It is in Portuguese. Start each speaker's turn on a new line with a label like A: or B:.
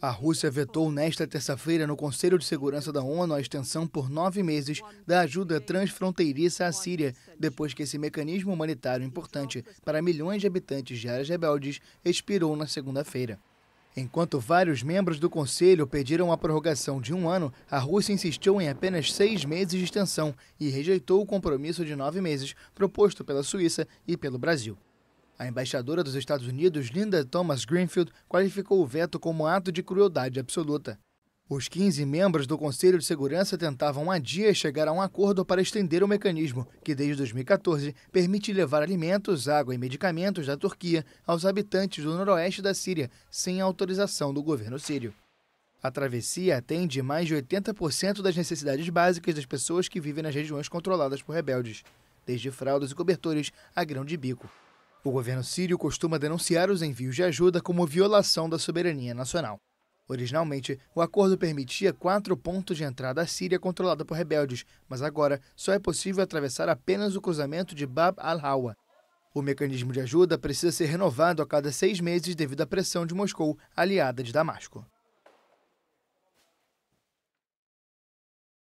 A: A Rússia vetou nesta terça-feira no Conselho de Segurança da ONU a extensão por nove meses da ajuda transfronteiriça à Síria, depois que esse mecanismo humanitário importante para milhões de habitantes de áreas rebeldes expirou na segunda-feira. Enquanto vários membros do Conselho pediram a prorrogação de um ano, a Rússia insistiu em apenas seis meses de extensão e rejeitou o compromisso de nove meses proposto pela Suíça e pelo Brasil. A embaixadora dos Estados Unidos, Linda Thomas Greenfield, qualificou o veto como ato de crueldade absoluta. Os 15 membros do Conselho de Segurança tentavam há dias chegar a um acordo para estender o mecanismo, que desde 2014 permite levar alimentos, água e medicamentos da Turquia aos habitantes do noroeste da Síria, sem autorização do governo sírio. A travessia atende mais de 80% das necessidades básicas das pessoas que vivem nas regiões controladas por rebeldes, desde fraldas e cobertores a grão de bico. O governo sírio costuma denunciar os envios de ajuda como violação da soberania nacional. Originalmente, o acordo permitia quatro pontos de entrada à Síria controlada por rebeldes, mas agora só é possível atravessar apenas o cruzamento de Bab al-Hawa. O mecanismo de ajuda precisa ser renovado a cada seis meses devido à pressão de Moscou, aliada de Damasco.